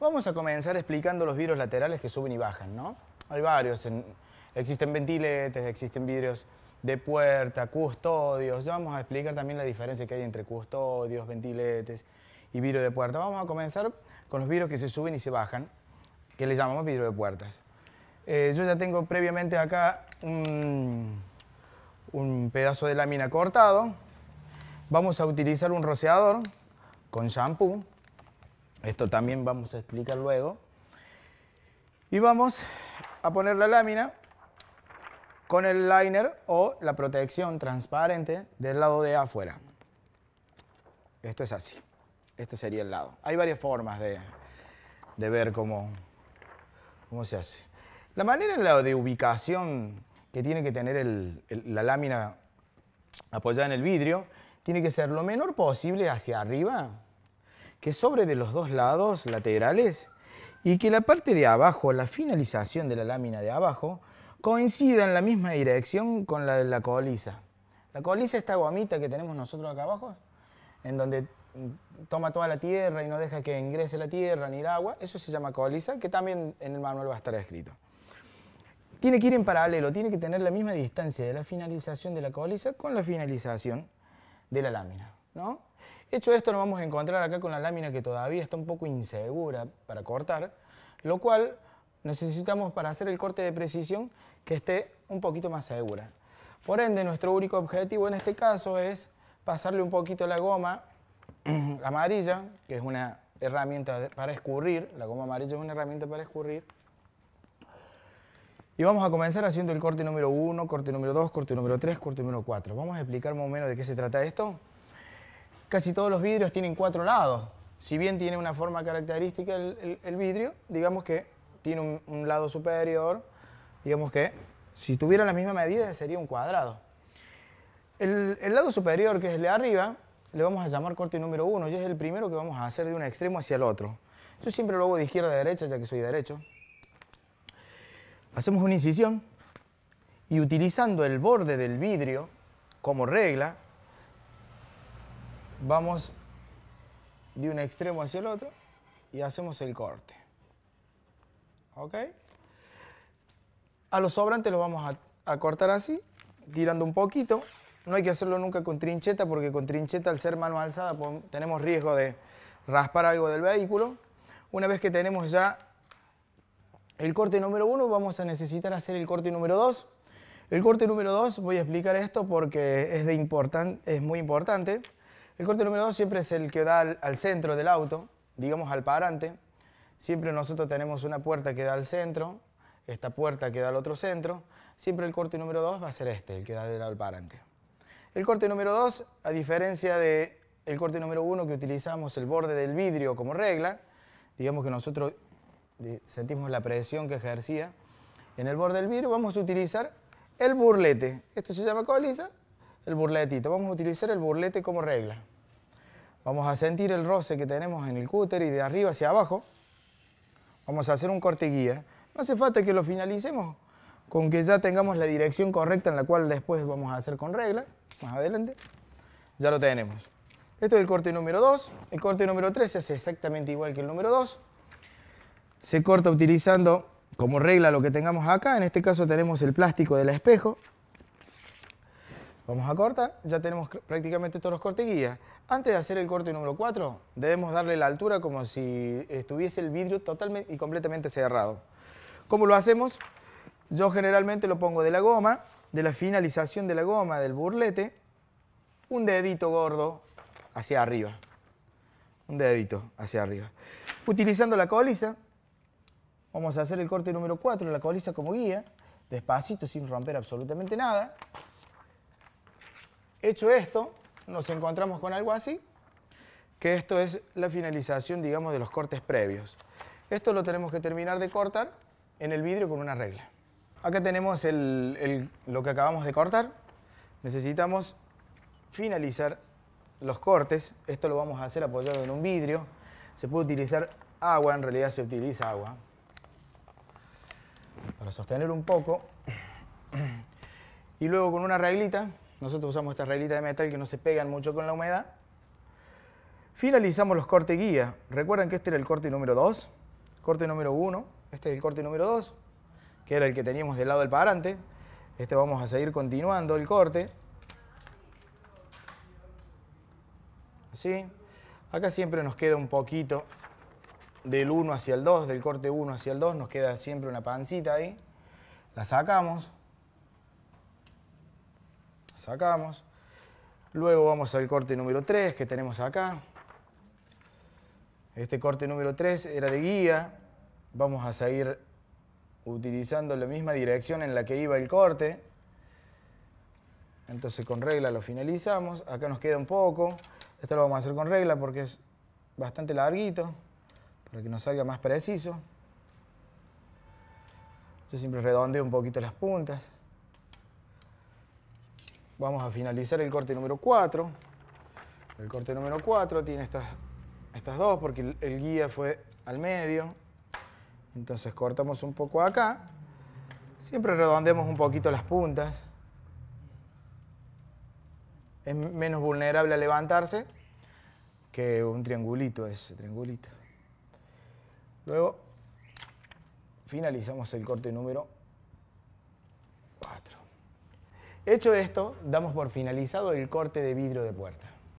Vamos a comenzar explicando los vidrios laterales que suben y bajan, ¿no? Hay varios, existen ventiletes, existen vidrios de puerta, custodios. Ya vamos a explicar también la diferencia que hay entre custodios, ventiletes y vidrio de puerta. Vamos a comenzar con los vidrios que se suben y se bajan, que le llamamos vidrio de puertas. Eh, yo ya tengo previamente acá un, un pedazo de lámina cortado. Vamos a utilizar un rociador con shampoo esto también vamos a explicar luego. Y vamos a poner la lámina con el liner o la protección transparente del lado de afuera. Esto es así. Este sería el lado. Hay varias formas de, ver cómo, cómo se hace. La manera de ubicación que tiene que tener la lámina apoyada en el vidrio tiene que ser lo menor posible hacia arriba que sobre de los dos lados laterales y que la parte de abajo, la finalización de la lámina de abajo, coincida en la misma dirección con la de la coliza. La es esta gomita que tenemos nosotros acá abajo, en donde mm, toma toda la tierra y no deja que ingrese la tierra ni el agua, eso se llama coliza, que también en el manual va a estar escrito. Tiene que ir en paralelo, tiene que tener la misma distancia de la finalización de la coliza con la finalización de la lámina, ¿no? Hecho esto, nos vamos a encontrar acá con la lámina que todavía está un poco insegura para cortar, lo cual necesitamos para hacer el corte de precisión que esté un poquito más segura. Por ende, nuestro único objetivo en este caso es pasarle un poquito la goma amarilla, que es una herramienta para escurrir, la goma amarilla es una herramienta para escurrir, y vamos a comenzar haciendo el corte número 1, corte número 2, corte número 3, corte número 4. Vamos a explicar más o menos de qué se trata esto casi todos los vidrios tienen cuatro lados. Si bien tiene una forma característica el, vidrio, digamos que tiene un, lado superior, digamos que si tuviera la misma medida sería un cuadrado. El, el lado superior, que es el de arriba, le vamos a llamar corte número uno y es el primero que vamos a hacer de un extremo hacia el otro. Yo siempre lo hago de izquierda a derecha, ya que soy derecho. Hacemos una incisión y utilizando el borde del vidrio como regla, vamos de un extremo hacia el otro y hacemos el corte. ¿Ok? A los sobrantes los vamos a, cortar así, tirando un poquito. No hay que hacerlo nunca con trincheta porque con trincheta al ser mano alzada tenemos riesgo de raspar algo del vehículo. Una vez que tenemos ya el corte número uno, vamos a necesitar hacer el corte número dos. El corte número dos, voy a explicar esto porque es, de es muy importante. El corte número 2 siempre es el que da al, centro del auto, digamos al parante. Siempre nosotros tenemos una puerta que da al centro, esta puerta que da al otro centro. Siempre el corte número 2 va a ser este, el que da al parante. El corte número 2, a diferencia del el corte número 1 que utilizamos el borde del vidrio como regla, digamos que nosotros eh, sentimos la presión que ejercía en el borde del vidrio, vamos a utilizar el burlete. Esto se llama coliza, el burletito. Vamos a utilizar el burlete como regla. Vamos a sentir el roce que tenemos en el cúter y de arriba hacia abajo. Vamos a hacer un corte guía. No hace falta que lo finalicemos con que ya tengamos la dirección correcta en la cual después vamos a hacer con regla, más adelante. Ya lo tenemos. Esto es el corte número 2. El corte número 3 se hace exactamente igual que el número 2. Se corta utilizando como regla lo que tengamos acá. En este caso tenemos el plástico del espejo. Vamos a cortar, ya tenemos prácticamente todos los cortes Antes de hacer el corte número 4, debemos darle la altura como si estuviese el vidrio totalmente y completamente cerrado. ¿Cómo lo hacemos? Yo generalmente lo pongo de la goma, de la finalización de la goma, del burlete, un dedito gordo hacia arriba. Un dedito hacia arriba. Utilizando la coliza, vamos a hacer el corte número 4, la coliza como guía, despacito, sin romper absolutamente nada. Hecho esto, nos encontramos con algo así, que esto es la finalización, digamos, de los cortes previos. Esto lo tenemos que terminar de cortar en el vidrio con una regla. Acá tenemos lo que acabamos de cortar. Necesitamos finalizar los cortes. Esto lo vamos a hacer apoyado en un vidrio. Se puede utilizar agua, en realidad se utiliza agua. Para sostener un poco. Y luego con una reglita nosotros usamos esta reglita de metal que no se pegan mucho con la humedad. Finalizamos los cortes guía. Recuerdan que este era el corte número 2, corte número 1, este es el corte número 2, que era el que teníamos del lado del parante. Este vamos a seguir continuando el corte. Así. Acá siempre nos queda un poquito del 1 hacia el 2, del corte 1 hacia el 2, nos queda siempre una pancita ahí. La sacamos, sacamos. Luego vamos al corte número 3 que tenemos acá. Este corte número 3 era de guía. Vamos a seguir utilizando la misma dirección en la que iba el corte. Entonces con regla lo finalizamos. Acá nos queda un poco. Esto lo vamos a hacer con regla porque es bastante larguito para que nos salga más preciso. Yo siempre redondeo un poquito las puntas. Vamos a finalizar el corte número 4. El corte número 4 tiene estas, estas dos porque el, guía fue al medio. Entonces cortamos un poco acá. Siempre redondemos un poquito las puntas. Es menos vulnerable a levantarse que un triangulito ese triangulito. Luego finalizamos el corte número 4. Hecho esto, damos por finalizado el corte de vidrio de puerta.